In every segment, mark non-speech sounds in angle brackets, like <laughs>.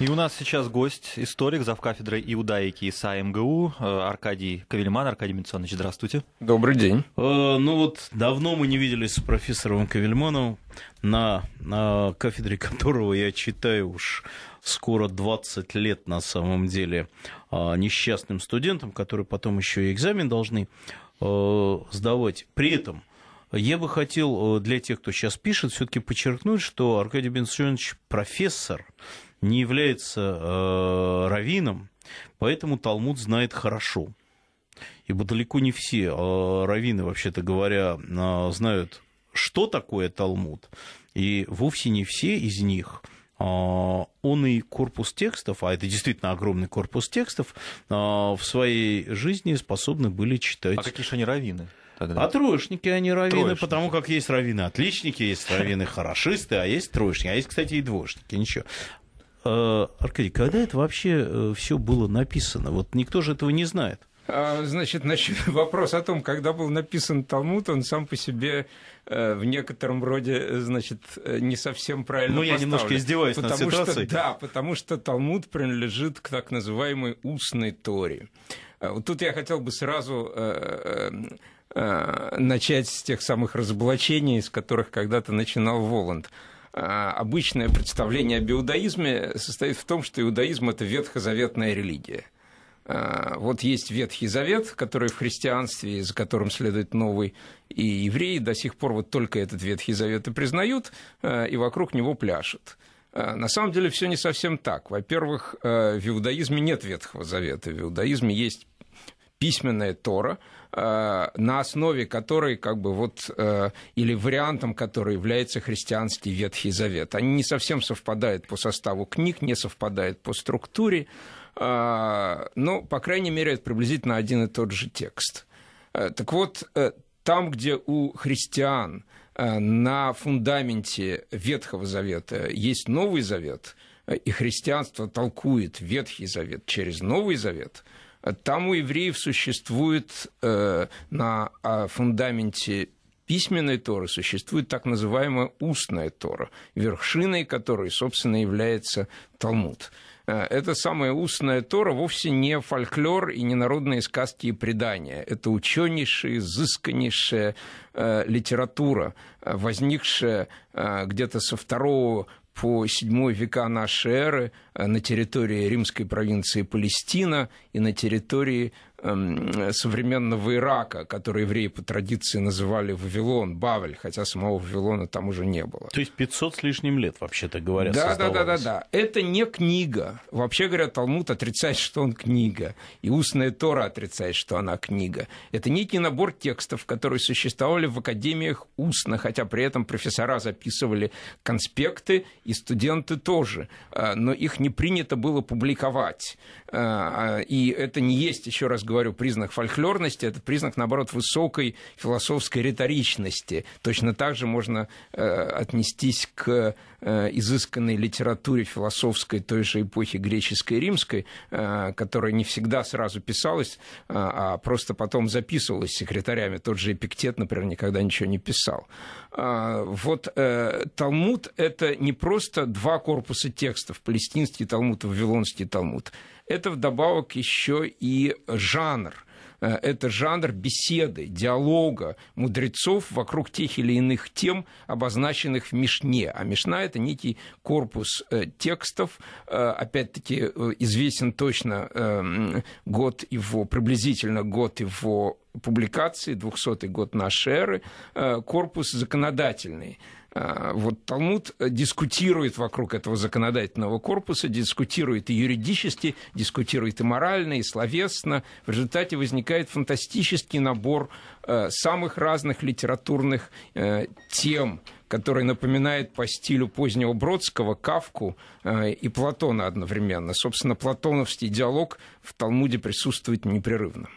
И у нас сейчас гость, историк, завкафедры иудаики ИСА МГУ, э, Аркадий Кавельман. Аркадий Митсонович, здравствуйте. Добрый день. Э, ну вот, давно мы не виделись с профессором Кавельмановым, на, на кафедре которого я читаю уж скоро 20 лет на самом деле а, несчастным студентам, которые потом еще и экзамен должны э, сдавать. При этом я бы хотел э, для тех, кто сейчас пишет, все-таки подчеркнуть, что Аркадий Бенсонович профессор, не является э, раввином, поэтому Талмуд знает хорошо. Ибо далеко не все э, раввины, вообще-то говоря, э, знают, что такое Талмуд, и вовсе не все из них э, он и корпус текстов, а это действительно огромный корпус текстов, э, в своей жизни способны были читать. А какие же они раввины? Тогда. А троечники, они раввины, троечники. потому как есть раввины отличники, есть раввины хорошисты, а есть троечники, а есть, кстати, и двоечники, ничего. А, Аркадий, когда это вообще э, все было написано? Вот никто же этого не знает. А, значит, значит, <laughs> вопрос о том, когда был написан Талмуд, он сам по себе э, в некотором роде, э, значит, не совсем правильно Ну, я немножко издеваюсь потому над ситуацией. Что, да, потому что Талмуд принадлежит к так называемой устной Торе. А, вот тут я хотел бы сразу начать с тех самых разоблачений, с которых когда-то начинал Воланд. А, обычное представление об иудаизме состоит в том, что иудаизм – это ветхозаветная религия. А, вот есть Ветхий Завет, который в христианстве, за которым следует новый, и евреи до сих пор вот только этот Ветхий Завет и признают, а, и вокруг него пляшут. На самом деле все не совсем так. Во-первых, в иудаизме нет Ветхого Завета. В иудаизме есть письменная Тора – Э, на основе которой, как бы вот, э, или вариантом которой является христианский Ветхий Завет. Они не совсем совпадают по составу книг, не совпадают по структуре, э, но, по крайней мере, это приблизительно один и тот же текст. Так вот, там, где у христиан на фундаменте Ветхого Завета есть Новый Завет, и христианство толкует Ветхий Завет через Новый Завет – Э, там у евреев существует э, на а, фундаменте письменной Торы существует так называемая устная Тора, вершиной которой, собственно, является Талмуд. Э, Это самая устная Тора вовсе не фольклор и не народные сказки и предания. Это ученейшая, изысканнейшая э, литература, э, возникшая э, где-то со второго по седьмой века нашей эры Э, на территории римской провинции Палестина и на территории эм, современного Ирака, который евреи по традиции называли Вавилон, Бавель, хотя самого Вавилона там уже не было. То есть 500 с лишним лет, вообще-то говоря, да, да, да, да, да. Это не книга. Вообще говоря, Талмуд отрицает, что он книга. И устная Тора отрицает, что она книга. Это некий набор текстов, которые существовали в академиях устно, хотя при этом профессора записывали конспекты, и студенты тоже. А, но их не принято было публиковать. Э, а, и это не есть, еще раз говорю, признак фольклорности, это признак, наоборот, высокой философской риторичности. Точно так же можно э, отнестись к Э, изысканной литературе философской той же эпохи греческой и римской, э, которая не всегда сразу писалась, э, а просто потом записывалась секретарями. Тот же Эпиктет, например, никогда ничего не писал. Вот Талмуд — это не просто два корпуса текстов, палестинский Талмуд и вавилонский Талмуд. Это вдобавок еще и жанр – Э, это жанр беседы, диалога мудрецов вокруг тех или иных тем, обозначенных в Мишне. А Мишна – это некий корпус э, текстов, э, опять-таки известен точно эм, год его, приблизительно год его публикации, 200-й год нашей эры, корпус законодательный – а, вот Талмуд э, дискутирует вокруг этого законодательного корпуса, дискутирует и юридически, дискутирует и морально, и словесно. В результате возникает фантастический набор э, самых разных литературных э, тем, который напоминает по стилю позднего Бродского, Кавку и Платона одновременно. Собственно, платоновский диалог в Талмуде присутствует непрерывно.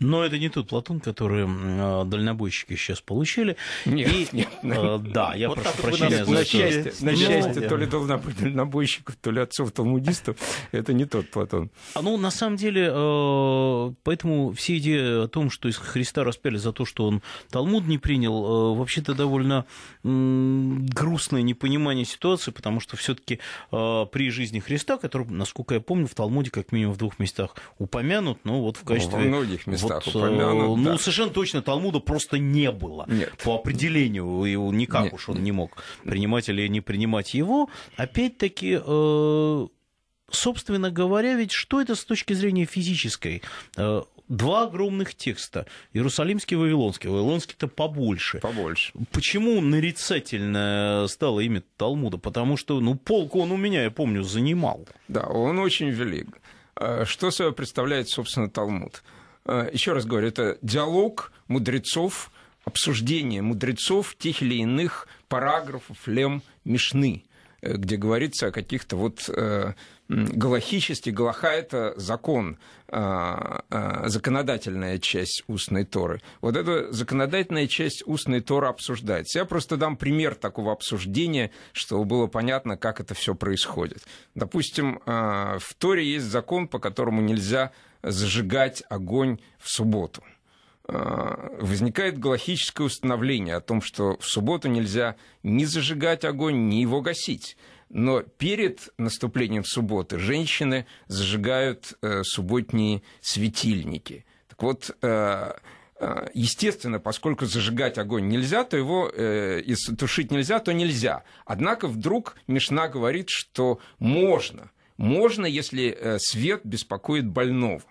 Но это не тот платун, который э, дальнобойщики сейчас получили. Нет, и, нет. Э, да, я вот прошу прощения за на счастье, на счастье, то ли дальнобойщиков, то ли отцов-талмудистов, это не тот Платон. А ну, на самом деле, э, поэтому все идеи о том, что из Христа распяли за то, что он Талмуд не принял, э, вообще-то довольно грустное непонимание ситуации, потому что все таки при жизни Христа, который, насколько я помню, в Талмуде как минимум в двух местах упомянут, но ну, вот в качестве... Ну, нескольких местах вот, упомянут. Э, ну, да. совершенно точно Талмуда просто не было. Нет. По определению, его никак Нет. уж он не мог принимать или не принимать его. Опять-таки, э, собственно говоря, ведь что это с точки зрения физической? Э, два огромных текста. Иерусалимский и Вавилонский. Вавилонский-то побольше. Побольше. Почему нарицательно стало имя Талмуда? Потому что, ну, полку он у меня, я помню, занимал. Да, он очень велик. Что собой представляет, собственно, Талмуд? Э, еще раз говорю, это диалог мудрецов, обсуждение мудрецов тех или иных параграфов Лем Мишны, э, где говорится о каких-то вот э, галахических галаха – это закон, а, а, законодательная часть устной Торы. Вот эта законодательная часть устной Торы обсуждается. Я просто дам пример такого обсуждения, чтобы было понятно, как это все происходит. Допустим, а, в Торе есть закон, по которому нельзя зажигать огонь в субботу. А, возникает галахическое установление о том, что в субботу нельзя ни зажигать огонь, ни его гасить. Но перед наступлением субботы женщины зажигают э, субботние светильники. Так вот, э, э, естественно, поскольку зажигать огонь нельзя, то его и тушить нельзя, то нельзя. Однако вдруг Мишна говорит, что можно – можно, если э, свет беспокоит больного.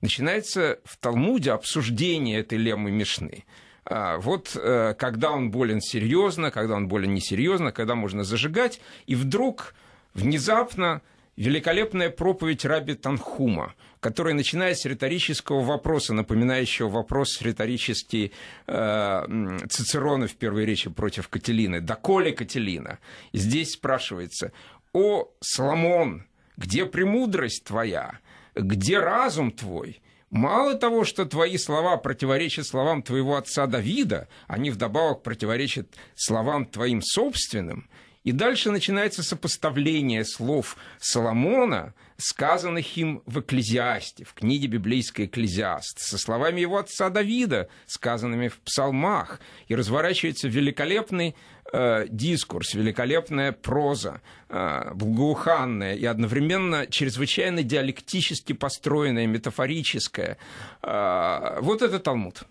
Начинается в Талмуде обсуждение этой лемы Мишны. А, вот э, когда он болен серьезно, когда он болен несерьезно, когда можно зажигать, и вдруг внезапно великолепная проповедь Раби Танхума, которая, начиная с риторического вопроса, напоминающего вопрос риторический э, Цицерона в первой речи против Кателины, «Доколе Кателина?», здесь спрашивается, «О, Соломон, где премудрость твоя? Где разум твой?» Мало того, что твои слова противоречат словам твоего отца Давида, они вдобавок противоречат словам твоим собственным. И дальше начинается сопоставление слов Соломона, сказанных им в Экклезиасте, в книге библейской Экклезиаст, со словами его отца Давида, сказанными в псалмах. И разворачивается великолепный Э, дискурс, великолепная проза, э, благоуханная и одновременно чрезвычайно диалектически построенная, метафорическая. Э, вот это Талмуд.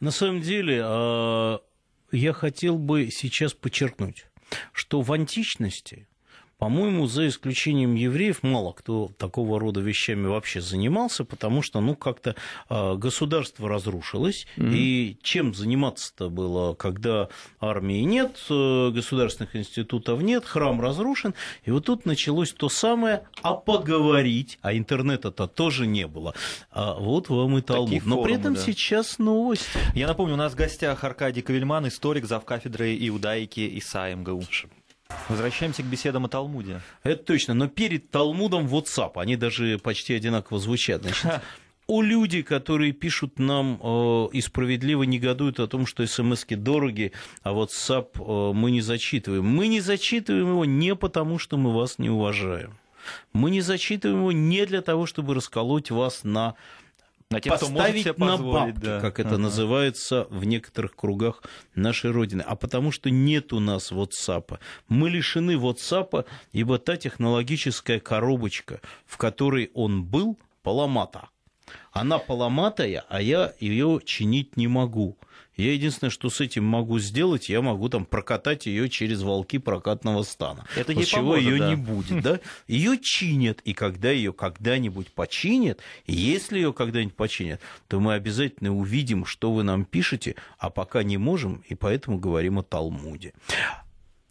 На самом деле, э, я хотел бы сейчас подчеркнуть, что в античности – по-моему, за исключением евреев мало кто такого рода вещами вообще занимался, потому что, ну, как-то а, государство разрушилось, mm-hmm. и чем заниматься-то было, когда армии нет, э, государственных институтов нет, храм разрушен, и вот тут началось то самое, а поговорить, а интернета-то тоже не было. А вот вам и Талмуд. Но форумы, при этом да. сейчас новость. Я напомню, у нас в гостях Аркадий Кавельман, историк, кафедрой иудаики ИСА МГУ. Слушай, Возвращаемся к беседам о Талмуде. Это точно, но перед Талмудом WhatsApp, они даже почти одинаково звучат. Значит, о люди, которые пишут нам э, и справедливо негодуют о том, что смски дороги, а вот САП э, мы не зачитываем. Мы не зачитываем его не потому, что мы вас не уважаем. Мы не зачитываем его не для того, чтобы расколоть вас на на те, поставить кто себе на бабки, да. как это ага. называется в некоторых кругах нашей Родины. А потому что нет у нас WhatsApp. Мы лишены WhatsApp, ибо та технологическая коробочка, в которой он был, поломата. Она поломатая, а я ее чинить не могу. Я единственное, что с этим могу сделать, я могу там прокатать ее через волки прокатного стана. Это не чего ее да. не будет, да? Ее чинят, и когда ее когда-нибудь починят, если ее когда-нибудь починят, то мы обязательно увидим, что вы нам пишете, а пока не можем, и поэтому говорим о Талмуде.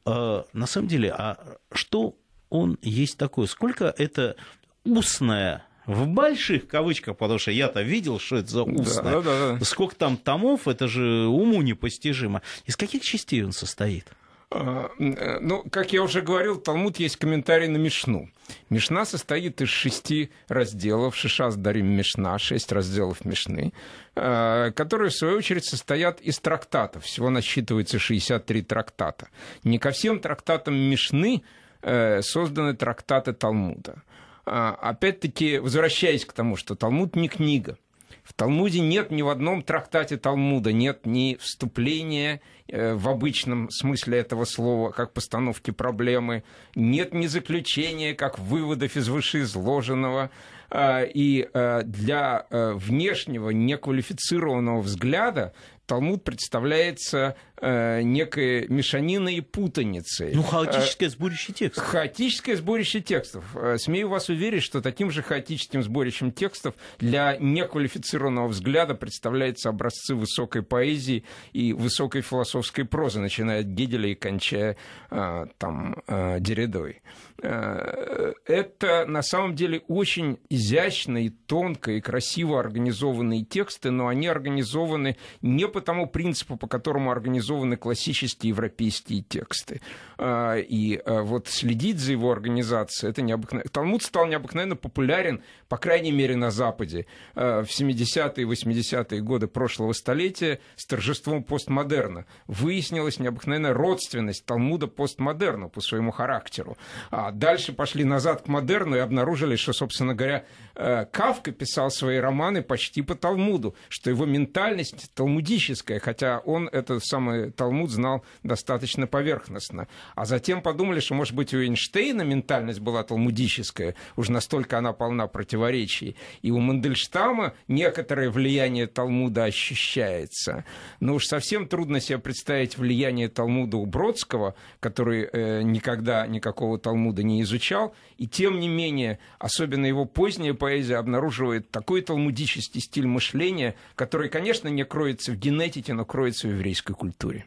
А, на самом деле, а что он есть такое? Сколько это устная в больших кавычках, потому что я-то видел, что это за устное. Да, да, да. Сколько там томов, это же уму непостижимо. Из каких частей он состоит? А, э, ну, как я уже говорил, Талмуд есть комментарий на Мишну. Мишна состоит из шести разделов. Шишас дарим Мишна, шесть разделов Мишны, а, которые, в свою очередь, состоят из трактатов. Всего насчитывается 63 трактата. Не ко всем трактатам Мишны э, созданы трактаты Талмуда. А, опять-таки, возвращаясь к тому, что Талмуд не книга. В Талмуде нет ни в одном трактате Талмуда, нет ни вступления э, в обычном смысле этого слова, как постановки проблемы, нет ни заключения, как выводов из вышеизложенного. А, э, и для э, внешнего неквалифицированного взгляда Талмуд представляется э, некой мешаниной и путаницей. Ну, хаотическое сборище текстов. Хаотическое сборище текстов. Э, смею вас уверить, что таким же хаотическим сборищем текстов для неквалифицированного взгляда представляются образцы высокой поэзии и высокой философской прозы, начиная от Гегеля и кончая э, там э, Деридой. Э, это на самом деле очень изящные, и тонко и красиво организованные тексты, но они организованы не по по тому принципу, по которому организованы классические европейские тексты. А, и а, вот следить за его организацией, это необыкновенно. Талмуд стал необыкновенно популярен, по крайней мере, на Западе. А, в 70-е и 80-е годы прошлого столетия с торжеством постмодерна выяснилась необыкновенная родственность Талмуда постмодерну по своему характеру. А дальше пошли назад к модерну и обнаружили, что, собственно говоря, Кавка писал свои романы почти по Талмуду, что его ментальность талмудическая, хотя он этот самый Талмуд знал достаточно поверхностно. А затем подумали, что, может быть, у Эйнштейна ментальность была талмудическая, уж настолько она полна противоречий. И у Мандельштама некоторое влияние Талмуда ощущается. Но уж совсем трудно себе представить влияние Талмуда у Бродского, который э, никогда никакого Талмуда не изучал. И тем не менее, особенно его поздняя поэзия обнаруживает такой талмудический стиль мышления, который, конечно, не кроется в генетике, но кроется в еврейской культуре.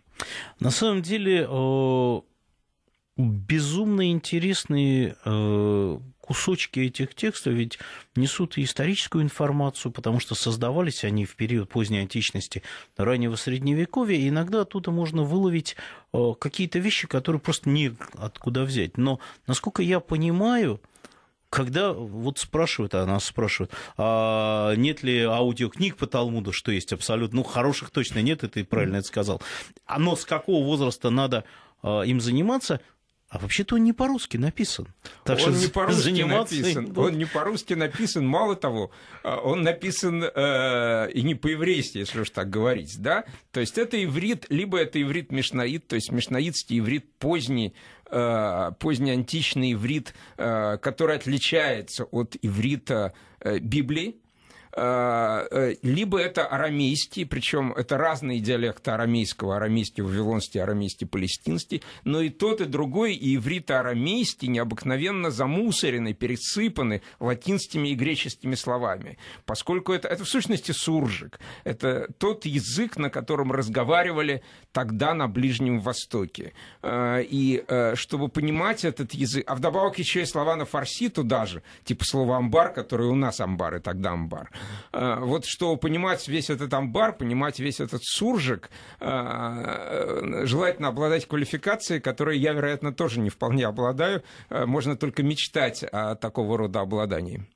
На самом деле, э, безумно интересные э, кусочки этих текстов ведь несут и историческую информацию, потому что создавались они в период поздней античности, раннего средневековья, и иногда оттуда можно выловить э, какие-то вещи, которые просто не откуда взять. Но, насколько я понимаю, когда вот спрашивают, а нас спрашивают, а нет ли аудиокниг по Талмуду, что есть абсолютно, ну, хороших точно нет, и ты правильно это сказал. А но с какого возраста надо э, им заниматься, а вообще-то он не по-русски написан. Так он не по-русски написан. он не по-русски написан, мало того, а, он написан э, и не по-еврейски, если уж так говорить, да? То есть это иврит, либо это иврит мишнаид, то есть мишнаидский иврит поздний, э, поздний античный иврит, э, который отличается от иврита э, Библии, а, э, либо это арамейский, причем это разные диалекты арамейского, арамейский, вавилонский, арамейский, палестинский, но и тот, и другой, и иврит арамейский необыкновенно замусорены, пересыпаны латинскими и греческими словами, поскольку это, это в сущности суржик, это тот язык, на котором разговаривали тогда на Ближнем Востоке. А, и э, чтобы понимать этот язык, а вдобавок еще и слова на фарси туда же, типа слова «амбар», которое у нас «амбар» и тогда «амбар», Э, вот что понимать весь этот амбар, понимать весь этот суржик, э, э, желательно обладать квалификацией, которой я, вероятно, тоже не вполне обладаю. Можно только мечтать о такого рода обладании.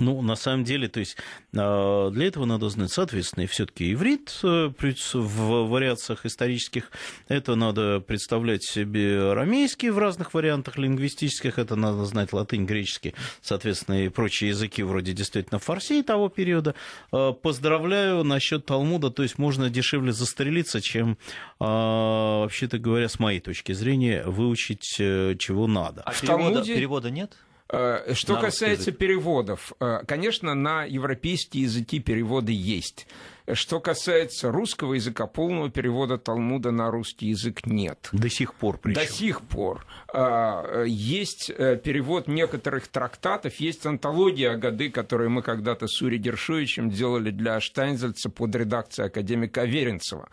Ну, на самом деле, то есть а, для этого надо знать, соответственно, все-таки иврит э, в вариациях исторических. Это надо представлять себе арамейский в разных вариантах лингвистических. Это надо знать латынь, греческий, соответственно, и прочие языки вроде действительно фарси того периода. А, поздравляю насчет Талмуда. То есть можно дешевле застрелиться, чем, а, вообще-то говоря, с моей точки зрения, выучить э, чего надо. А перевода, Талмуде... перевода нет? Э, что на касается язык. переводов, э, конечно, на европейские языки переводы есть. Что касается русского языка, полного перевода Талмуда на русский язык нет. До сих пор причем. До сих пор. Э, есть перевод некоторых трактатов, есть антология Агады, которую мы когда-то с Ури Гершовичем делали для Штайнзельца под редакцией академика Веренцева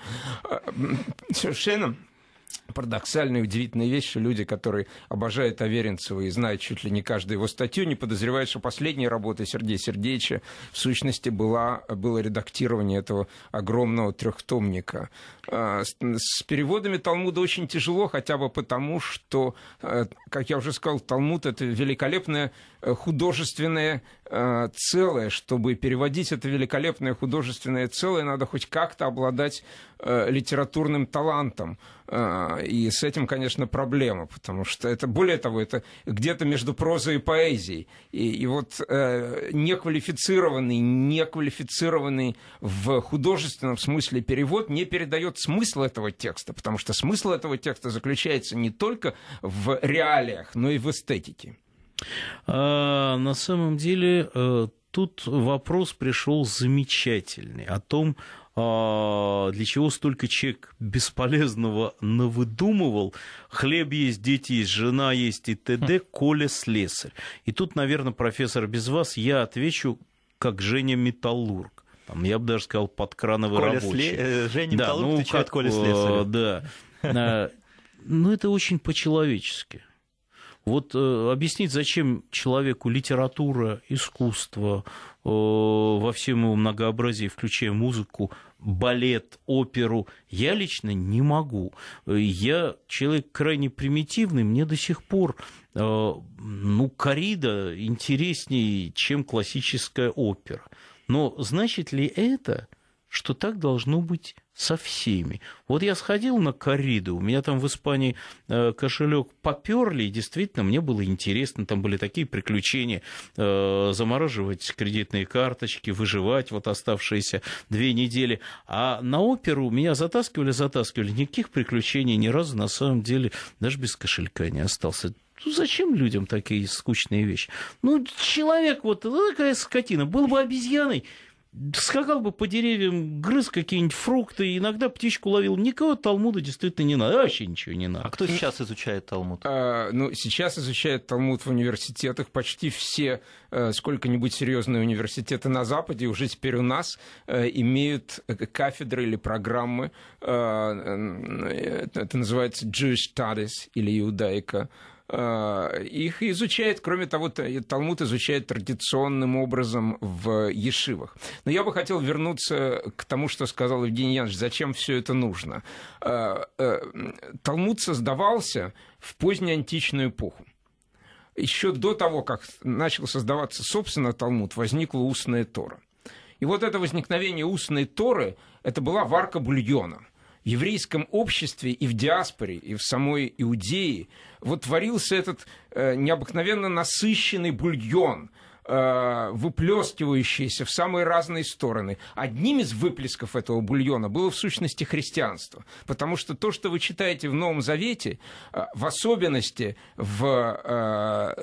Совершенно парадоксальная и удивительная вещь, что люди, которые обожают Аверинцева и знают чуть ли не каждую его статью, не подозревают, что последняя работа Сергея Сергеевича в сущности была, было редактирование этого огромного трехтомника. А, с переводами Талмуда очень тяжело, хотя бы потому, что, э, как я уже сказал, Талмуд — это великолепная Э, художественное э, целое. Чтобы переводить это великолепное художественное целое, надо хоть как-то обладать э, литературным талантом. и с этим, конечно, проблема, потому что это, более того, это где-то между прозой и поэзией. И, и вот неквалифицированный, неквалифицированный в художественном смысле перевод не передает смысл этого текста, потому что смысл этого текста заключается не только в реалиях, но и в эстетике. А, на самом деле э, тут вопрос пришел замечательный о том, а, для чего столько человек бесполезного навыдумывал. Хлеб есть, дети есть, жена есть и т.д. Хм. Коля слесарь. И тут, наверное, профессор, без вас я отвечу, как Женя Металлург. Там, я бы даже сказал, подкрановый Коля рабочий. Сле... Э, Женя да, ну, отвечает как... Коля э, слесарь. Да. А, Но ну, это очень по-человечески. Вот э, объяснить, зачем человеку литература, искусство э, во всем его многообразии, включая музыку, балет, оперу, я лично не могу. Э, я человек крайне примитивный, мне до сих пор э, ну, корида интереснее, чем классическая опера. Но значит ли это, что так должно быть со всеми. Вот я сходил на корриду, у меня там в Испании э, кошелек поперли, и действительно мне было интересно, там были такие приключения, э, замораживать кредитные карточки, выживать вот оставшиеся две недели. А на оперу меня затаскивали, затаскивали, никаких приключений ни разу на самом деле даже без кошелька не остался. Ну, зачем людям такие скучные вещи? Ну, человек вот ну, такая скотина, был бы обезьяной, скакал бы по деревьям, грыз какие-нибудь фрукты, иногда птичку ловил. Никого Талмуда действительно не надо, вообще ничего не надо. А кто сейчас изучает Талмуд? А, ну, сейчас изучает Талмуд в университетах почти все э, сколько-нибудь серьезные университеты на Западе, уже теперь у нас э, имеют э, кафедры или программы, э, это называется Jewish Studies или иудаика Э, их изучает, кроме того, Талмуд изучает традиционным образом в ешивах. Но я бы хотел вернуться к тому, что сказал Евгений Янович, зачем все это нужно. Э, э, Талмуд создавался в позднеантичную эпоху еще до того, как начал создаваться собственно Талмуд, возникла устная Тора. И вот это возникновение устной Торы, это была варка бульона – еврейском обществе и в диаспоре, и в самой Иудее вот варился этот э, необыкновенно насыщенный бульон, э, выплескивающийся в самые разные стороны. Одним из выплесков этого бульона было в сущности христианство. Потому что то, что вы читаете в Новом Завете, э, в особенности в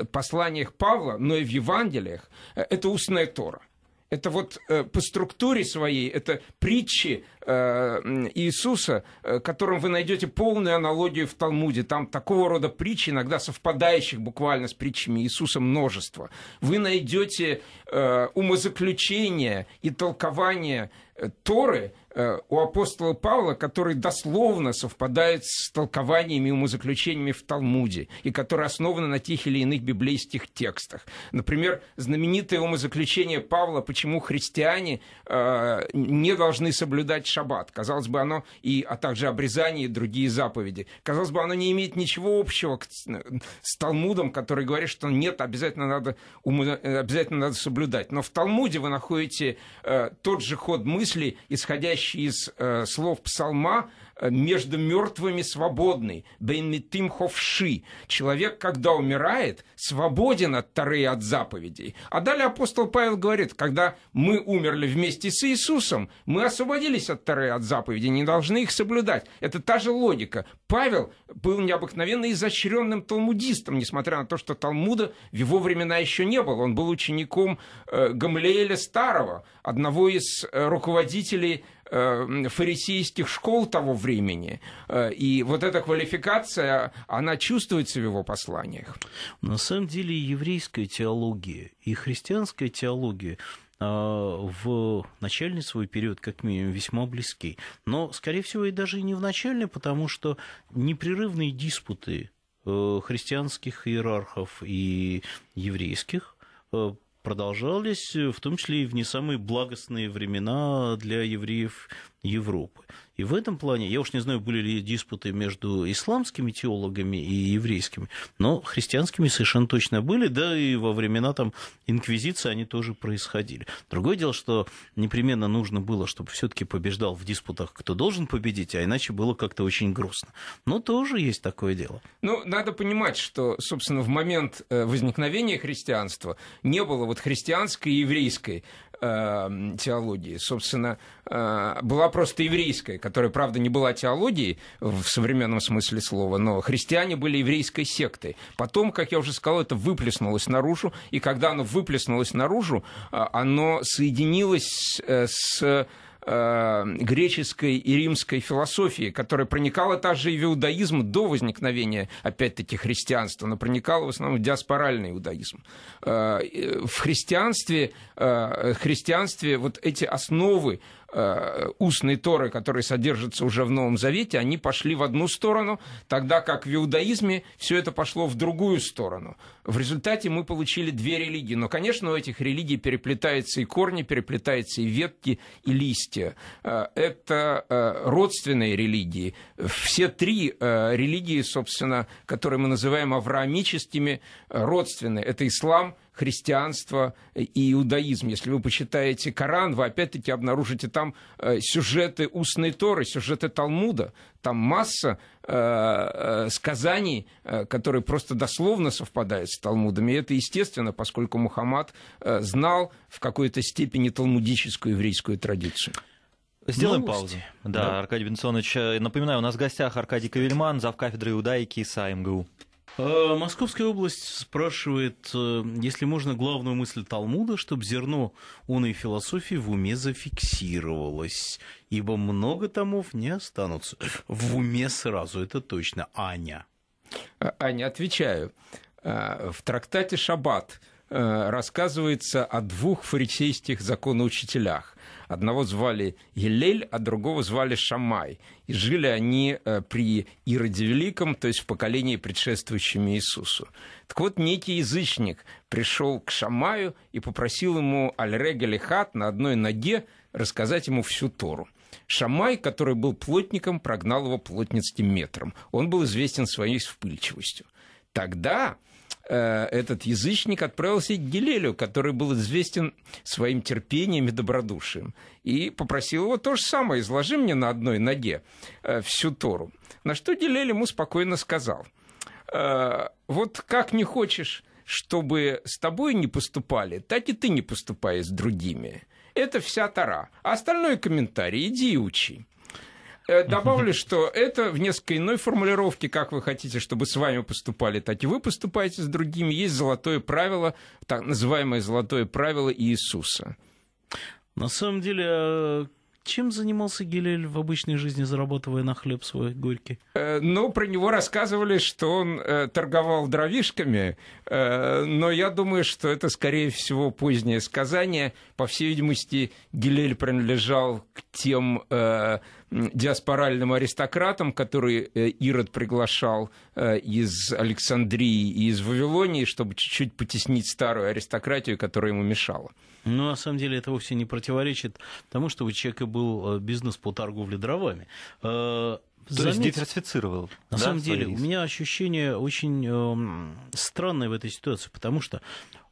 э, посланиях Павла, но и в Евангелиях, э, это устная Тора. Это вот э, по структуре своей, это притчи Э, Иисуса, э, которым вы найдете полную аналогию в Талмуде. Там такого рода притчи, иногда совпадающих буквально с притчами Иисуса множество. Вы найдете э, умозаключения и толкования Торы у апостола Павла, которые дословно совпадают с толкованиями и умозаключениями в Талмуде, и которые основаны на тех или иных библейских текстах. Например, знаменитое умозаключение Павла, почему христиане не должны соблюдать шаббат. Казалось бы, оно, и, а также обрезание и другие заповеди. Казалось бы, оно не имеет ничего общего ну, с Талмудом, который говорит, что нет, обязательно надо, обязательно надо соблюдать. Но в Талмуде вы находите э, тот же ход мысли, исходящий из э, слов псалма, Э, между мертвыми свободный, бенмитим ховши. Человек, когда умирает, свободен от Тары и от заповедей. А далее апостол Павел говорит, когда мы умерли вместе с Иисусом, мы освободились от Тары и от заповедей, не должны их соблюдать. Это та же логика. Павел был необыкновенно изощренным талмудистом, несмотря на то, что Талмуда в его времена еще не было. Он был учеником э, Гамлееля Старого, одного из э, руководителей Эм, фарисейских школ того времени. Э, и вот эта квалификация, она чувствуется в его посланиях. На самом деле еврейская теология и христианская теология а, в начальный свой период, как минимум, весьма близки. Но, скорее всего, и даже и не в начальный, потому что непрерывные диспуты э, христианских иерархов и еврейских э, продолжались э, в том числе и в не самые благостные времена для евреев Европы. И в этом плане, я уж не знаю, были ли диспуты между исламскими теологами и еврейскими, но христианскими совершенно точно были, да и во времена там инквизиции они тоже происходили. Другое дело, что непременно нужно было, чтобы все-таки побеждал в диспутах, кто должен победить, а иначе было как-то очень грустно. Но тоже есть такое дело. Ну, надо понимать, что, собственно, в момент э, возникновения христианства не было вот христианской и еврейской э, теологии. Собственно, э, была просто еврейская, которая, правда, не была теологией в современном смысле слова, но христиане были еврейской сектой. Потом, как я уже сказал, это выплеснулось наружу, и когда оно выплеснулось наружу, э, оно соединилось с э, э, греческой и римской философии, которая проникала также и в иудаизм до возникновения, опять-таки, христианства, но проникала в основном в диаспоральный иудаизм. Э, в христианстве, э, христианстве вот эти основы Э, устные Торы, которые содержатся уже в Новом Завете, они пошли в одну сторону, тогда как в иудаизме все это пошло в другую сторону. В результате мы получили две религии. Но, конечно, у этих религий переплетаются и корни, переплетаются и ветки, и листья. Э, это э, родственные религии. Все три религии, собственно, которые мы называем авраамическими, родственные. Это ислам – христианство и иудаизм. Если вы почитаете Коран, вы опять-таки обнаружите там э, сюжеты устной Торы, сюжеты Талмуда. Там масса э, э, сказаний, которые просто дословно совпадают с Талмудами. И это естественно, поскольку Мухаммад знал в какой-то степени талмудическую еврейскую традицию. Сделаем Новости. паузу. Да, да, Аркадий Бенсонович, напоминаю, у нас в гостях Аркадий Кавельман, зав кафедры иудаики ИСА МГУ. Э, Московская область спрашивает, э, если можно, главную мысль Талмуда, чтобы зерно он и философии в уме зафиксировалось, ибо много томов не останутся в уме сразу, это точно. Аня. А, Аня, отвечаю. А, в трактате «Шаббат» э, рассказывается о двух фарисейских законоучителях Одного звали Елель, а другого звали Шамай. И жили они э, при Ироде Великом, то есть в поколении, предшествующем Иисусу. Так вот, некий язычник пришел к Шамаю и попросил ему Аль-Регаль на одной ноге рассказать ему всю Тору. Шамай, который был плотником, прогнал его плотницким метром. Он был известен своей вспыльчивостью. Тогда Э, этот язычник отправился к Гелелю, который был известен своим терпением и добродушием, и попросил его то же самое, изложи мне на одной ноге э, всю Тору. На что Гелель ему спокойно сказал, «Э, вот как не хочешь, чтобы с тобой не поступали, так и ты не поступай с другими. Это вся Тора. А остальное комментарий иди и учи. Э, добавлю, что это в несколько иной формулировке, как вы хотите, чтобы с вами поступали, так и вы поступаете с другими. Есть золотое правило, так называемое золотое правило Иисуса. На самом деле, а чем занимался Гилель в обычной жизни, зарабатывая на хлеб свой горький? Э, ну, про него рассказывали, что он э, торговал дровишками, но я думаю, что это, скорее всего, позднее сказание. По всей видимости, Гилель принадлежал к тем диаспоральным аристократам, которые э, Ирод приглашал э, из Александрии и из Вавилонии, чтобы чуть-чуть потеснить старую аристократию, которая ему мешала. Ну, на самом деле это вовсе не противоречит тому, что у человека был э, бизнес по торговле дровами. То заметь, есть диверсифицировал. На да, самом деле, риск? у меня ощущение очень э, странное в этой ситуации, потому что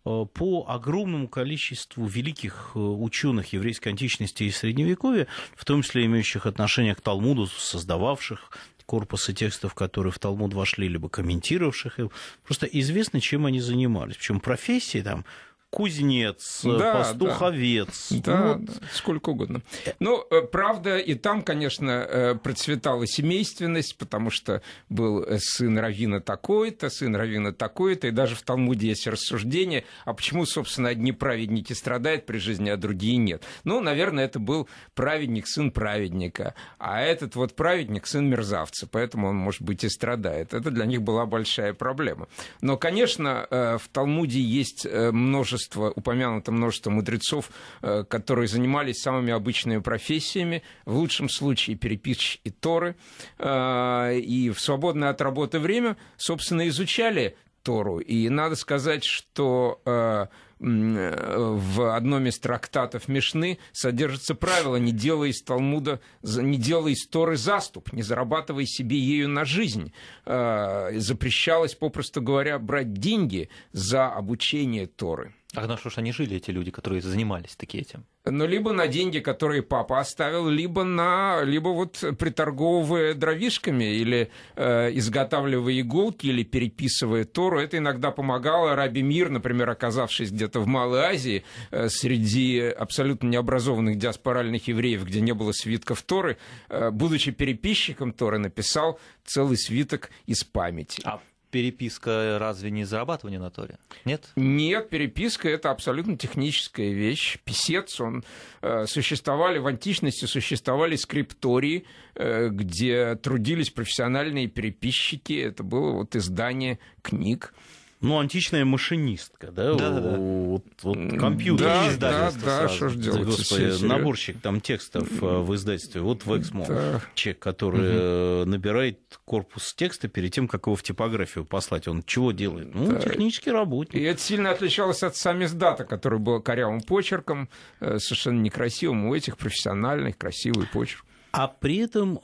э, по огромному количеству великих э, ученых еврейской античности и средневековья, в том числе имеющих отношение к Талмуду, создававших корпусы текстов, которые в Талмуд вошли, либо комментировавших их, просто известно, чем они занимались. Причем профессии там кузнец, э, да, пастуховец. Да, ну, да, вот... сколько угодно. Ну, э, правда, и там, конечно, э, процветала семейственность, потому что был сын Равина такой-то, сын Равина такой-то, и даже в Талмуде есть рассуждение, а почему, собственно, одни праведники страдают при жизни, а другие нет. Ну, наверное, это был праведник, сын праведника, а этот вот праведник, сын мерзавца, поэтому он, может быть, и страдает. Это для них была большая проблема. Но, конечно, в Талмуде есть множество множество, упомянуто множество мудрецов, э, которые занимались самыми обычными профессиями, в лучшем случае переписчики и Торы, э, и в свободное от работы время, собственно, изучали Тору. И надо сказать, что э, в одном из трактатов Мишны содержится правило «не делай из Талмуда, не делай из Торы заступ, не зарабатывай себе ею на жизнь». запрещалось, попросту говоря, брать деньги за обучение Торы. А на что ж они жили, эти люди, которые занимались таки этим? Ну, либо на деньги, которые папа оставил, либо на, либо вот приторговывая дровишками, или э, изготавливая иголки, или переписывая Тору. Это иногда помогало. Раби Мир, например, оказавшись где-то в Малой Азии, э, среди абсолютно необразованных диаспоральных евреев, где не было свитков Торы, э, будучи переписчиком Торы, написал целый свиток из памяти. А переписка разве не зарабатывание на Торе? Нет? Нет, переписка это абсолютно техническая вещь. Писец, он э, существовали в античности, существовали скриптории, э, где трудились профессиональные переписчики. Это было вот издание книг. Ну, античная машинистка, да? Да, да. Вот, вот компьютер да, издательство. Да, да, что ж делать? Господи, наборщик там текстов э, в издательстве. Вот в Эксмо да. человек, который угу. набирает корпус текста перед тем, как его в типографию послать. Он чего делает? Ну, да. технический работник. И это сильно отличалось от сам издата, который был корявым почерком, э, совершенно некрасивым. У этих профессиональных красивый почерк. А при этом,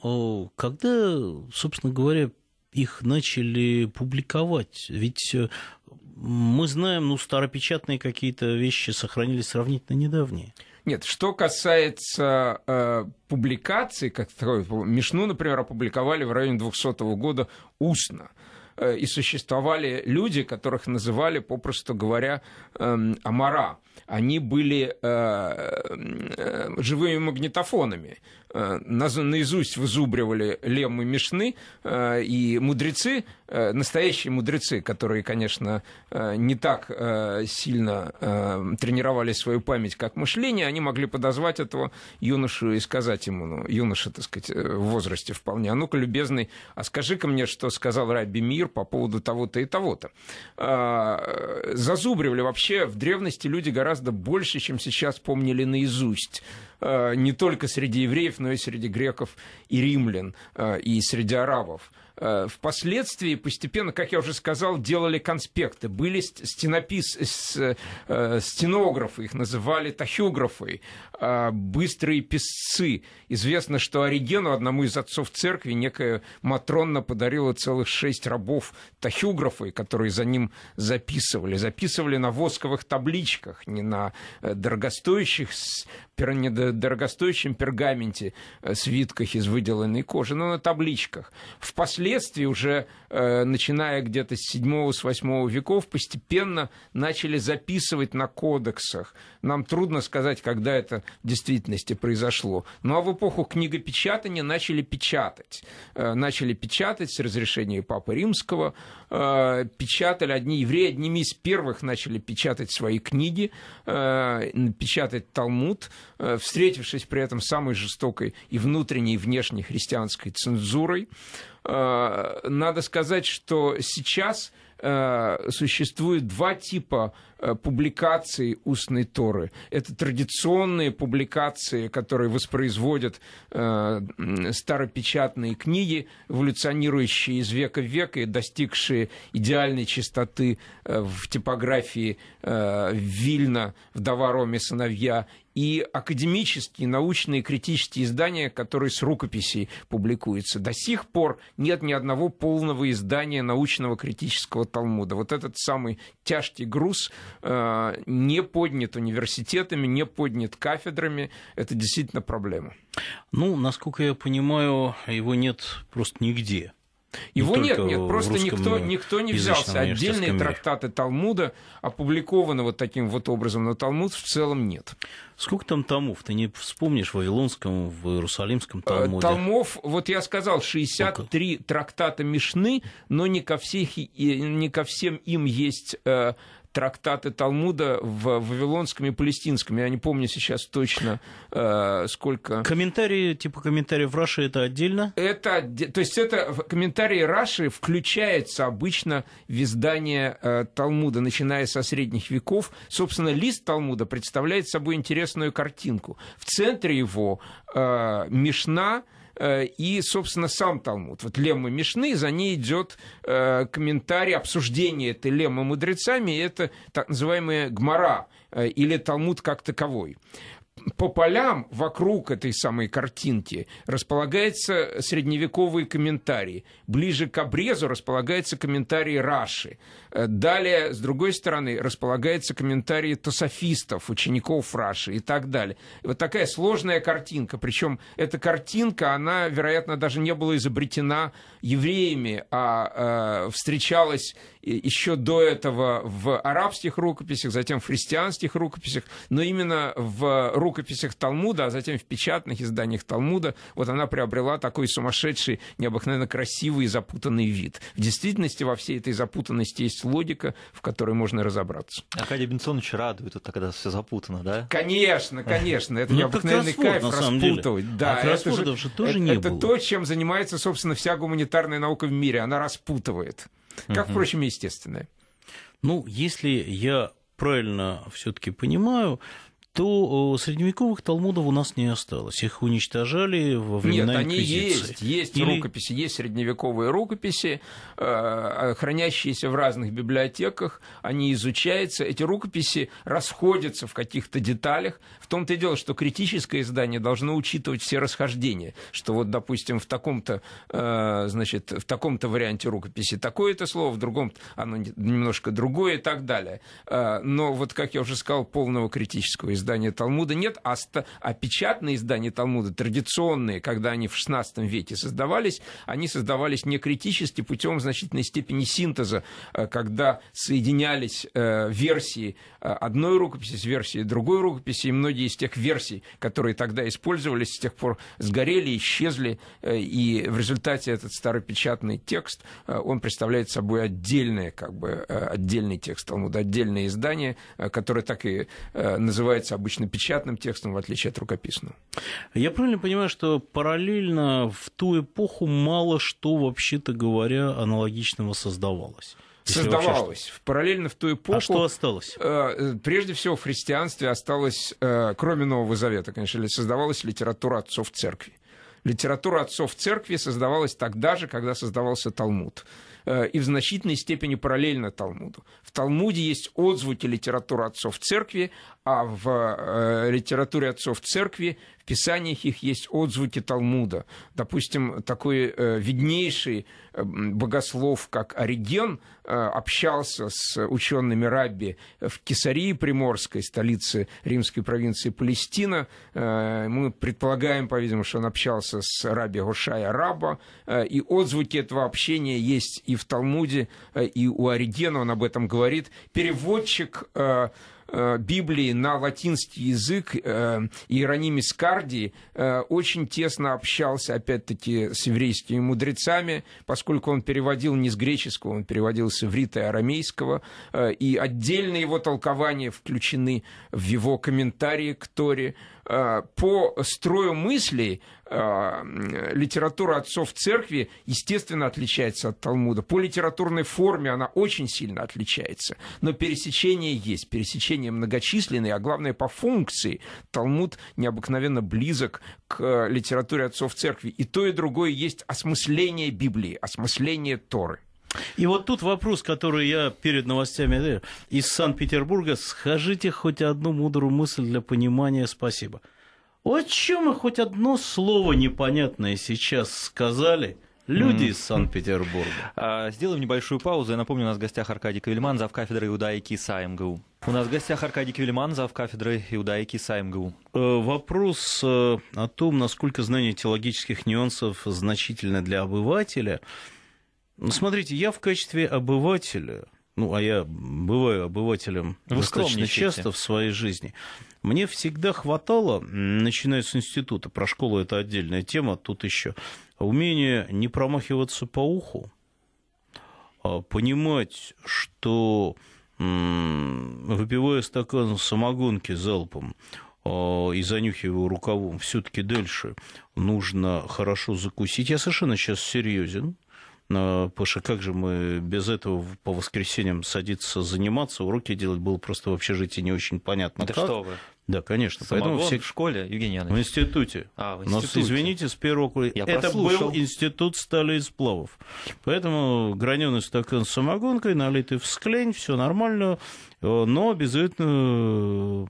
когда, собственно говоря, их начали публиковать. Ведь э, мы знаем, ну, старопечатные какие-то вещи сохранились сравнительно недавние. Нет, что касается э, публикаций, как такое, Мишну, например, опубликовали в районе 200 года устно. Э, и существовали люди, которых называли, попросту говоря, э, эм, амара они были э, э, живыми магнитофонами. Э, наизусть вызубривали леммы Мишны, и мудрецы, настоящие мудрецы, которые, конечно, не так сильно тренировали свою память, как мышление, они могли подозвать этого юношу и сказать ему, ну, юноша, так сказать, в возрасте вполне, а ну-ка, любезный, а скажи-ка мне, что сказал Раби Мир по поводу того-то и того-то. зазубривали вообще в древности люди гораздо гораздо больше, чем сейчас помнили наизусть э, не только среди евреев, но и среди греков и римлян, э, и среди арабов. Э, впоследствии постепенно, как я уже сказал, делали конспекты. Были стенопис, э, стенографы, их называли тахюграфы, а, быстрые писцы. Известно, что Оригену, одному из отцов церкви, некая Матронна подарила целых шесть рабов тахюграфы, которые за ним записывали. Записывали на восковых табличках, не на э, дорогостоящих недорогостоящем пергаменте, э, свитках из выделанной кожи, но на табличках. Впоследствии уже, э, начиная где-то с 7-8 веков, постепенно начали записывать на кодексах. Нам трудно сказать, когда это в действительности произошло. Ну а в эпоху книгопечатания начали печатать. Э, начали печатать с разрешения Папы Римского. Печатали одни евреи, одними из первых начали печатать свои книги, печатать Талмуд – Э, встретившись при этом самой жестокой и внутренней, и внешней христианской цензурой. Э, надо сказать, что сейчас э, существует два типа Э, публикации устной Торы. Это традиционные публикации, которые воспроизводят э, старопечатные книги, эволюционирующие из века в век и достигшие идеальной чистоты э, в типографии Вильна, в Роми сыновья и академические, научные, критические издания, которые с рукописей публикуются. До сих пор нет ни одного полного издания научного критического Талмуда. Вот этот самый тяжкий груз Э, не поднят университетами, не поднят кафедрами. Это действительно проблема. Ну, насколько я понимаю, его нет просто нигде. Его не нет, нет, просто никто, никто не взялся. Отдельные трактаты Талмуда опубликованы вот таким вот образом, но Талмуд в целом нет. Сколько там томов? Ты не вспомнишь в Вавилонском, в Иерусалимском э, Талмуде? Томов, вот я сказал, 63 Сколько? трактата Мишны, но не ко, всех, не ко всем им есть э, трактаты Талмуда в вавилонском и палестинском. Я не помню сейчас точно, э, сколько... Комментарии, типа комментариев Раши, это отдельно? Это, то есть это комментарии Раши включается обычно в издание э, Талмуда, начиная со средних веков. Собственно, лист Талмуда представляет собой интересную картинку. В центре его э, Мишна, Э, и, собственно, сам Талмуд. Вот Лемма Мишны, за ней идет э, комментарий, обсуждение этой Леммы мудрецами, это так называемая Гмара э, или Талмуд как таковой по полям вокруг этой самой картинки располагается средневековый комментарий. Ближе к обрезу располагается комментарий Раши. Э, далее, с другой стороны, располагается комментарий тософистов, учеников Раши и так далее. Вот такая сложная картинка. Причем эта картинка, она, вероятно, даже не была изобретена евреями, а э, встречалась еще до этого в арабских рукописях, затем в христианских рукописях, но именно в рукописях Талмуда, а затем в печатных изданиях Талмуда, вот она приобрела такой сумасшедший, необыкновенно красивый и запутанный вид. В действительности во всей этой запутанности есть логика, в которой можно разобраться. Аркадий Бенсонович радует, вот, когда все запутано, да? Конечно, конечно. Это ну, необыкновенный кайф распутывать. Да, а это же, тоже это, не это то, чем занимается, собственно, вся гуманитарная наука в мире. Она распутывает как, впрочем, естественное. Ну, если я правильно все-таки понимаю, то э, средневековых талмудов у нас не осталось. Их уничтожали во времена Нет, они есть, есть Или... рукописи, есть средневековые рукописи, э, а, хранящиеся в разных библиотеках, они изучаются. Эти рукописи расходятся в каких-то деталях. В том-то и дело, что критическое издание должно учитывать все расхождения, что вот, допустим, в таком-то, э, значит, в таком-то варианте рукописи такое-то слово, в другом оно немножко другое и так далее. Но вот, как я уже сказал, полного критического издания издания Талмуда нет, а, а печатные издания Талмуда, традиционные, когда они в XVI веке создавались, они создавались не критически, путем значительной степени синтеза, э, когда соединялись э, версии э, одной рукописи с версией другой рукописи, и многие из тех версий, которые тогда использовались, с тех пор сгорели, исчезли, и в результате этот старопечатный текст, он представляет собой отдельное, как бы, отдельный текст Талмуда, отдельное издание, которое так и называется являются обычно печатным текстом, в отличие от рукописного. Я правильно понимаю, что параллельно в ту эпоху мало что, вообще-то говоря, аналогичного создавалось? создавалось. В параллельно в ту а эпоху... А что осталось? Э, прежде всего, в христианстве осталось, э, кроме Нового Завета, конечно, создавалась литература отцов церкви. Литература отцов церкви создавалась тогда же, когда создавался Талмуд. Э, и в значительной степени параллельно Талмуду. В Талмуде есть отзвуки литературы отцов церкви, а в э, литературе отцов церкви писаниях их есть отзвуки Талмуда. Допустим, такой э, виднейший э, богослов, как Ориген, э, общался с учеными Рабби в Кесарии Приморской, столице римской провинции Палестина. Э, мы предполагаем, по-видимому, что он общался с Рабби Гошая Раба, э, и отзвуки этого общения есть и в Талмуде, э, и у Оригена, он об этом говорит. Переводчик э, Э, Библии на латинский язык э, Иероним Скарди э, очень тесно общался, опять-таки, с еврейскими мудрецами, поскольку он переводил не с греческого, он переводил с иврита и арамейского, и отдельные его толкования включены в его комментарии к Торе. Э, по строю мыслей э, литература отцов церкви, естественно, отличается от Талмуда. По литературной форме она очень сильно отличается. Но пересечение есть. Пересечение многочисленные. а главное, по функции. Талмуд необыкновенно близок к э, литературе отцов церкви. И то, и другое есть осмысление Библии, осмысление Торы. И вот тут вопрос, который я перед новостями из Санкт-Петербурга. Скажите хоть одну мудрую мысль для понимания. Спасибо. Вот чем мы хоть одно слово непонятное сейчас сказали – Люди из Санкт-Петербурга. А, сделаем небольшую паузу. Я напомню, у нас в гостях Аркадий Кавельман, зав. кафедры иудаики ИСА МГУ. У нас в гостях Аркадий Кавельман, зав. кафедры иудаики ИСА МГУ. Э, вопрос э, о том, насколько знание теологических нюансов значительно для обывателя – ну, смотрите, я в качестве обывателя, ну, а я бываю обывателем Вы достаточно часто в своей жизни, мне всегда хватало, начиная с института, про школу это отдельная тема, тут еще, умение не промахиваться по уху, а понимать, что выпивая стакан самогонки залпом а, и занюхивая рукавом, все-таки дальше нужно хорошо закусить. Я совершенно сейчас серьезен. Потому что как же мы без этого по воскресеньям садиться заниматься, уроки делать было просто в общежитии не очень понятно. Да как. что вы. Да, конечно. Самогон Поэтому все... в школе, Евгений Иванович. В институте. А, в институте. Но, извините, с первого курса. Я Это прослушал. был институт стали и сплавов. Поэтому граненый стакан с самогонкой, налитый в склень, все нормально, э, но обязательно э,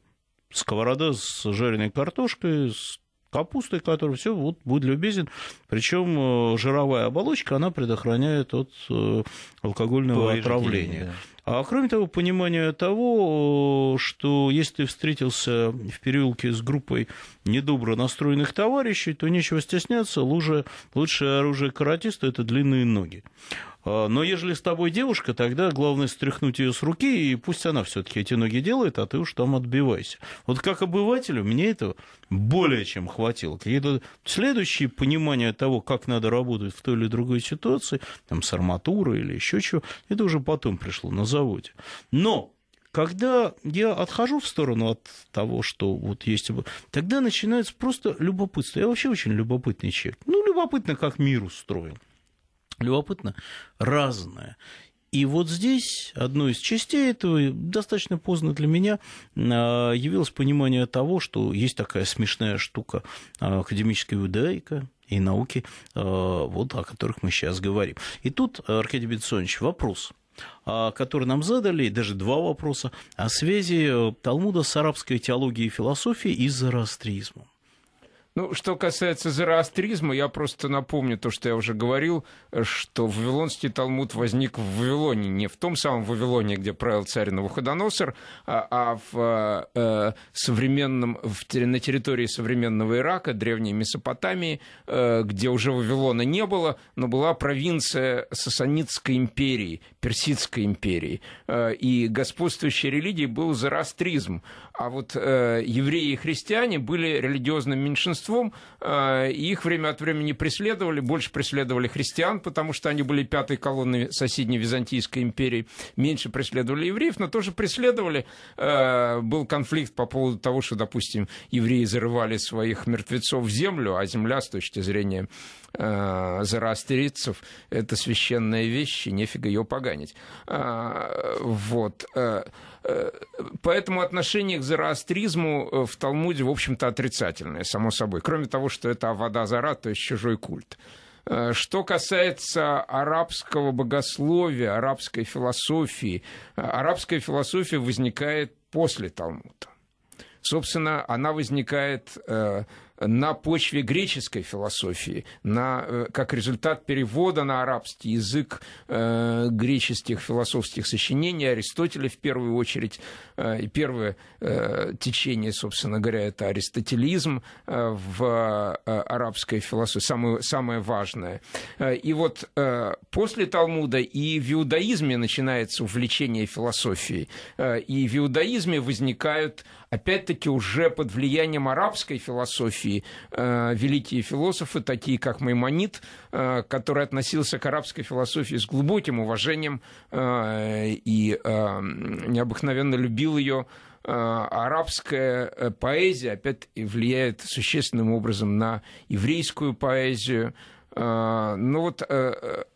сковорода с жареной картошкой, с капустой, который все вот, будет любезен. Причем э, жировая оболочка, она предохраняет от э, алкогольного Повреждение, отравления. Да. А кроме того, понимание того, э, что если ты встретился в переулке с группой недобро настроенных товарищей, то нечего стесняться, лучше, лучшее оружие каратиста – это длинные ноги. А, но ежели с тобой девушка, тогда главное стряхнуть ее с руки, и пусть она все-таки эти ноги делает, а ты уж там отбивайся. Вот как обывателю мне этого более чем хватило. Какие-то следующие понимания того, как надо работать в той или другой ситуации, там с арматурой или еще чего, это уже потом пришло на заводе. Но когда я отхожу в сторону от того, что вот есть, тогда начинается просто любопытство. Я вообще очень любопытный человек. Ну, любопытно, как мир устроен любопытно, разное. И вот здесь одной из частей этого, достаточно поздно для меня, а, явилось понимание того, что есть такая смешная штука а, академическая иудаика и науки, а, вот, о которых мы сейчас говорим. И тут, Аркадий Бенсонович, вопрос который нам задали, даже два вопроса, о связи э, Талмуда с арабской теологией и философией и зороастризмом. Ну, что касается зороастризма, я просто напомню то, что я уже говорил, что Вавилонский Талмуд возник в Вавилоне, не в том самом Вавилоне, где правил царь Навуходоносор, а, а в э, современном, в, на территории современного Ирака, древней Месопотамии, э, где уже Вавилона не было, но была провинция Сасанидской империи, Персидской империи, э, и господствующей религией был зороастризм, а вот э, евреи и христиане были религиозным меньшинством, воровством, и э, их время от времени преследовали, больше преследовали христиан, потому что они были пятой колонной соседней Византийской империи, меньше преследовали евреев, но тоже преследовали. Э, был конфликт по поводу того, что, допустим, евреи зарывали своих мертвецов в землю, а земля с точки зрения Э, зороастрицев, это священная вещь, и нефига ее поганить. А, вот. Э, э, поэтому отношение к зороастризму в Талмуде, в общем-то, отрицательное, само собой. Кроме того, что это вода зара, то есть чужой культ. Что касается арабского богословия, арабской философии, арабская философия возникает после Талмуда. Собственно, она возникает на почве греческой философии, на, э, как результат перевода на арабский язык э, греческих философских сочинений Аристотеля в первую очередь. Э, и первое э, течение, собственно говоря, это аристотелизм э, в э, арабской философии, самое, самое важное. Э, и вот э, после Талмуда и в иудаизме начинается увлечение философией. Э, и в иудаизме возникают, опять-таки, уже под влиянием арабской философии Софии, э, великие философы, такие как Маймонит, э, который относился к арабской философии с глубоким уважением э, и необыкновенно любил ее арабская поэзия опять влияет существенным образом на еврейскую поэзию. Но ну вот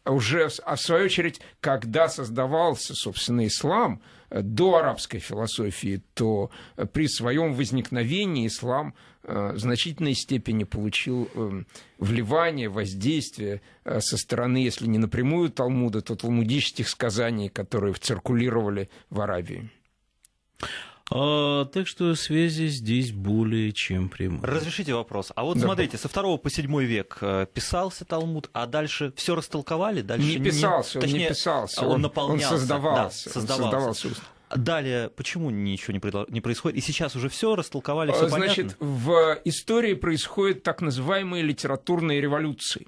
уже, а в свою очередь, когда создавался, собственно, ислам, до арабской философии, то при своем возникновении ислам э, в значительной степени получил эм, вливание, воздействие э, со стороны, если не напрямую Талмуда, то талмудических сказаний, которые циркулировали в Аравии. А, так что связи здесь более чем прямые. Разрешите вопрос. А вот да. смотрите, со 2 по 7 век э, писался Талмуд, а дальше все растолковали? Дальше не писался, не, точнее, не писался. Он, он наполнялся. Он создавался. Да, создавался. Он создавался. Далее, почему ничего не, не происходит? И сейчас уже все растолковали, все э, Значит, понятно? в истории происходят так называемые литературные революции.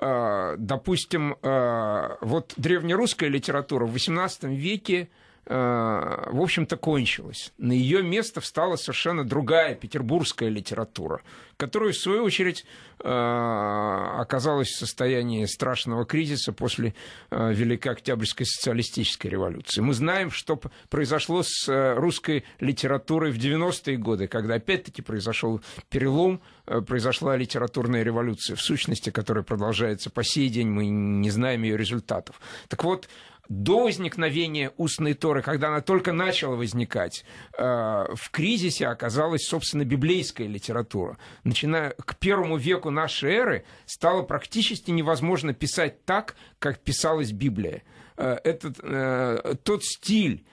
Э, допустим, вот древнерусская литература в XVIII веке – Э, в общем-то, кончилась. На ее место встала совершенно другая петербургская литература, которая, в свою очередь, э, оказалась в состоянии страшного кризиса после э, Великой Октябрьской социалистической революции. Мы знаем, что произошло с русской литературой в 90-е годы, когда опять-таки произошел перелом, произошла литературная революция, в сущности, которая продолжается по сей день, мы не знаем ее результатов. Так вот, до возникновения устной Торы, когда она только начала возникать, э, в кризисе оказалась, собственно, библейская литература. Начиная к первому веку нашей эры стало практически невозможно писать так, как писалась Библия. Э, этот, э, тот стиль,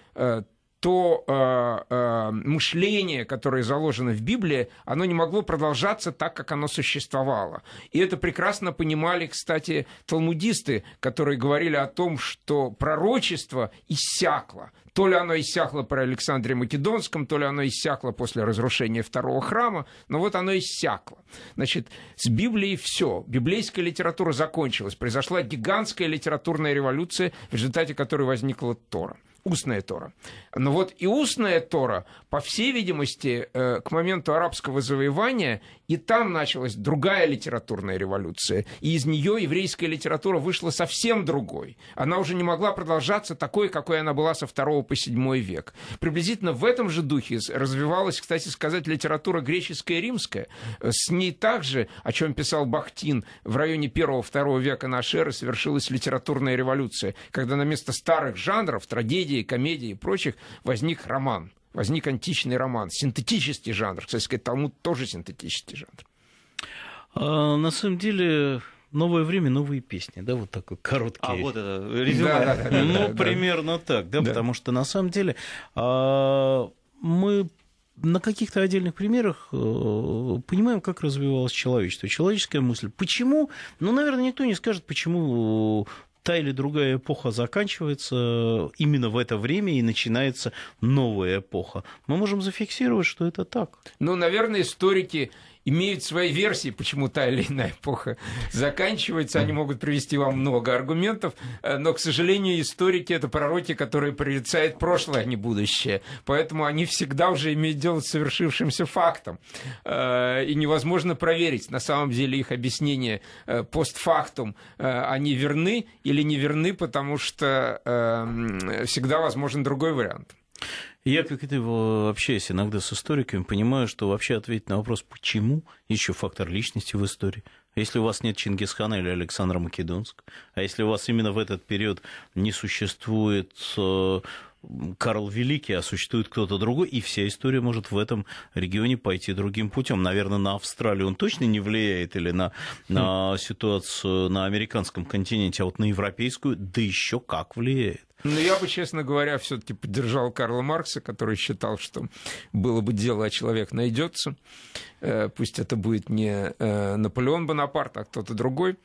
то э, э, мышление, которое заложено в Библии, оно не могло продолжаться так, как оно существовало. И это прекрасно понимали, кстати, талмудисты, которые говорили о том, что пророчество иссякло. То ли оно иссякло при Александре Македонском, то ли оно иссякло после разрушения второго храма, но вот оно иссякло. Значит, с Библией все. Библейская литература закончилась. Произошла гигантская литературная революция, в результате которой возникла Тора устная Тора. Но вот и устная Тора, по всей видимости, э, к моменту арабского завоевания, и там началась другая литературная революция. И из нее еврейская литература вышла совсем другой. Она уже не могла продолжаться такой, какой она была со второго по седьмой век. Приблизительно в этом же духе развивалась, кстати сказать, литература греческая и римская. Э, с ней также, о чем писал Бахтин, в районе первого-второго века нашей эры совершилась литературная революция, когда на место старых жанров, трагедии, трагедии, комедии и прочих возник роман, возник античный роман, синтетический жанр. Кстати сказать, Талмуд тоже синтетический жанр. А, на самом деле, Новое время, новые песни, да, вот такой короткий. А вот это <laughs> резюме. ну, примерно так, да, потому что на самом деле а, мы на каких-то отдельных примерах э, понимаем, как развивалось человечество, человеческая мысль. Почему? Ну, наверное, никто не скажет, почему та или другая эпоха заканчивается э, именно в это время и начинается новая эпоха. Мы можем зафиксировать, что это так. Ну, наверное, историки имеют свои версии, почему та или иная эпоха заканчивается. Они могут привести вам много аргументов, э, но, к сожалению, историки — это пророки, которые прорицают прошлое, а не будущее. Поэтому они всегда уже имеют дело с совершившимся фактом. Э, и невозможно проверить, на самом деле их объяснения э, постфактум, они верны или не верны, потому что эм, всегда возможен другой вариант. Я, как это ты, общаюсь иногда с историками, понимаю, что вообще ответить на вопрос «почему» еще фактор личности в истории. Если у вас нет Чингисхана или Александра Македонского, а если у вас именно в этот период не существует э, Карл Великий, а существует кто-то другой, и вся история может в этом регионе пойти другим путем. Наверное, на Австралию он точно не влияет или на, хм. на ситуацию на американском континенте, а вот на европейскую, да еще как влияет. Ну, я бы, честно говоря, все-таки поддержал Карла Маркса, который считал, что было бы дело, а человек найдется. Э, пусть это будет не э, Наполеон Бонапарт, а кто-то другой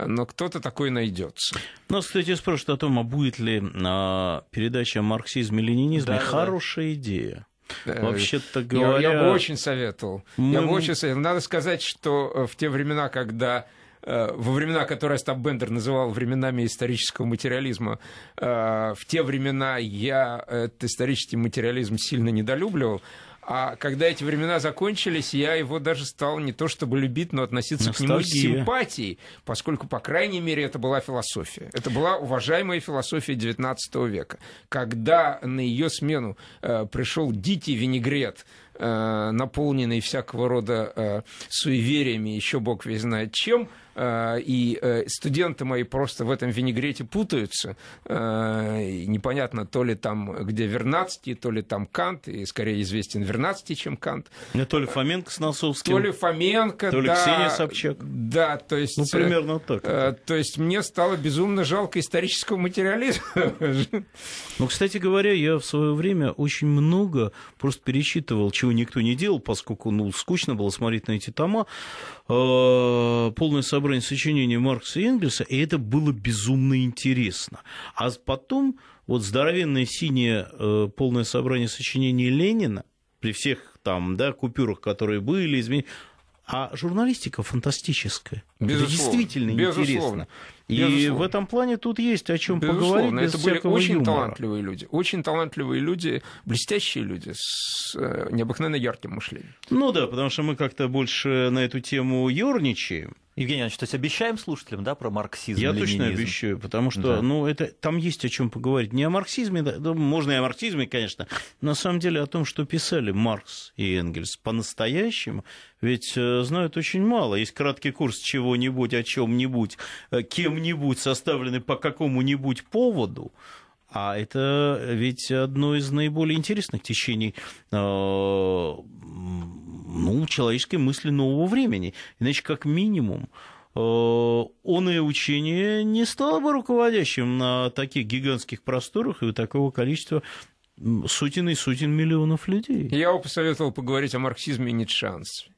но кто-то такой найдется. Нас, ну, кстати, спрашивают о том, а будет ли а, передача о марксизме ленинизме да, хорошая да. идея. Э, Вообще-то говоря... Я, я бы очень советовал. Мы... Я бы очень советовал. Надо сказать, что в те времена, когда Э, во времена, которые Став Бендер называл временами исторического материализма, э, в те времена я этот исторический материализм сильно недолюбливал. А когда эти времена закончились, я его даже стал не то чтобы любить, но относиться Ностальгия. к нему с симпатией, поскольку, по крайней мере, это была философия. Это была уважаемая философия XIX века. Когда на ее смену э, пришел дикий винегрет, э, наполненный всякого рода э, суевериями, еще бог весь знает чем, Э, и э, студенты мои просто в этом винегрете путаются. Э, непонятно, то ли там, где Вернадский, то ли там Кант, и скорее известен Вернадский, чем Кант. Не ну, то ли Фоменко с Носовским. То ли Фоменко, То ли да, Ксения Собчак. Да, то есть... Ну, примерно так. То есть мне стало безумно жалко исторического материализма. Ну, кстати говоря, я в свое время очень много просто пересчитывал, чего никто не делал, поскольку ну, скучно было смотреть на эти тома. Э, полное собрание сочинений Маркса и Энгельса, и это было безумно интересно. А потом вот здоровенное синее э, полное собрание сочинений Ленина, при всех там, да, купюрах, которые были, изменения, а журналистика фантастическая. Безусловно. Это действительно Безусловно. интересно. И Безусловно. в этом плане тут есть о чем Безусловно. поговорить. Без это были очень юмора. талантливые люди, очень талантливые люди, блестящие люди с э, необыкновенно ярким мышлением. Ну да, потому что мы как-то больше на эту тему ерничаем. Евгений Иванович, то есть обещаем слушателям, да, про марксизм? Я ленинизм. точно обещаю, потому что, да. ну, это, там есть о чем поговорить. Не о марксизме, да, ну, можно и о марксизме, конечно, на самом деле о том, что писали Маркс и Энгельс по-настоящему, ведь э, знают очень мало. Есть краткий курс, чего чего-нибудь, о чем-нибудь, э, кем-нибудь составлены по какому-нибудь поводу, а это ведь одно из наиболее интересных течений э, ну, человеческой мысли нового времени. Иначе, как минимум, э, он и учение не стало бы руководящим на таких гигантских просторах и у такого количества сотен и сотен миллионов людей. Я бы посоветовал поговорить о марксизме и шансов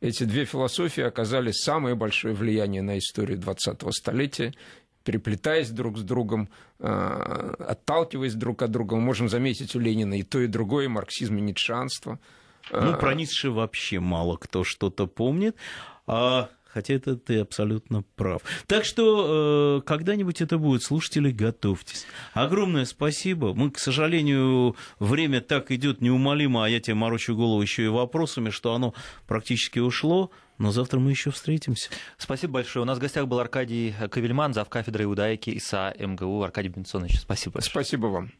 эти две философии оказали самое большое влияние на историю 20-го столетия переплетаясь друг с другом, э, отталкиваясь друг от друга. Мы можем заметить у Ленина и то, и другое, марксизм и ницшанство. Ну, э, про Ницше вообще мало кто что-то помнит. А Хотя это ты абсолютно прав. Так что э, когда-нибудь это будет. Слушатели, готовьтесь. Огромное спасибо. Мы, к сожалению, время так идет неумолимо, а я тебе морочу голову еще и вопросами, что оно практически ушло. Но завтра мы еще встретимся. Спасибо большое. У нас в гостях был Аркадий Кавельман, зав кафедры иудаики ИСА МГУ. Аркадий Бенсонович, спасибо большое. Спасибо вам.